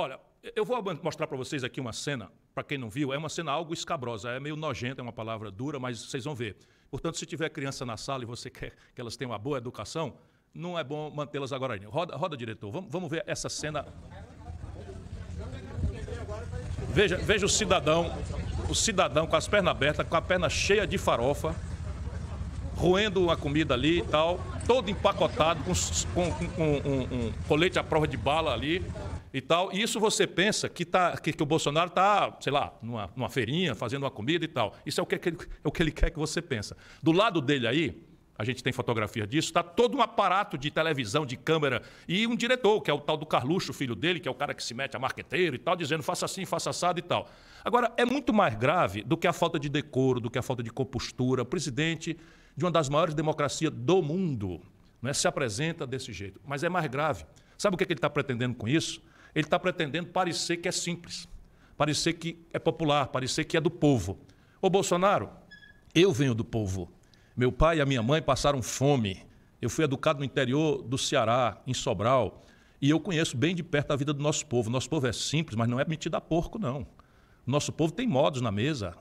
Olha, eu vou mostrar para vocês aqui uma cena, para quem não viu, é uma cena algo escabrosa, é meio nojenta, é uma palavra dura, mas vocês vão ver. Portanto, se tiver criança na sala e você quer que elas tenham uma boa educação, não é bom mantê-las agora ainda. Roda, roda diretor, vamos, vamos ver essa cena. Veja, veja o cidadão, o cidadão com as pernas abertas, com a perna cheia de farofa, roendo a comida ali e tal, todo empacotado, com, com, com um, um colete à prova de bala ali e tal. E isso você pensa que, tá, que, que o Bolsonaro está, sei lá, numa, numa, feirinha, fazendo uma comida e tal. Isso é o, é que, ele, é o que ele quer que você pensa. Do lado dele aí, a gente tem fotografia disso, está todo um aparato de televisão, de câmera, e um diretor, que é o tal do Carluxo, filho dele, que é o cara que se mete a marqueteiro e tal, dizendo faça assim, faça assado e tal. Agora, é muito mais grave do que a falta de decoro, do que a falta de compostura. O presidente de uma das maiores democracias do mundo né, se apresenta desse jeito. Mas é mais grave. Sabe o que, é que ele está pretendendo com isso? Ele está pretendendo parecer que é simples, parecer que é popular, parecer que é do povo. Ô Bolsonaro, eu venho do povo. Meu pai e a minha mãe passaram fome. Eu fui educado no interior do Ceará, em Sobral, e eu conheço bem de perto a vida do nosso povo. Nosso povo é simples, mas não é metido a porco, não. Nosso povo tem modos na mesa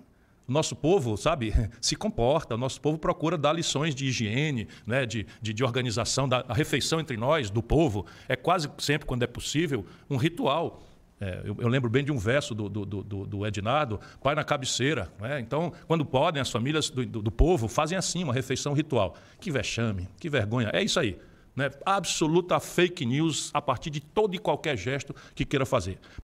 o nosso povo, sabe, se comporta, o nosso povo procura dar lições de higiene, né, de, de, de organização, da refeição entre nós, do povo. É quase sempre, quando é possível, um ritual. É, eu, eu, lembro bem de um verso do, do, do, do Ednardo, pai na cabeceira. Né? Então, quando podem, as famílias do, do, do, povo fazem assim, uma refeição ritual. Que vexame, que vergonha. É isso aí. Né? Absoluta fake news a partir de todo e qualquer gesto que queira fazer.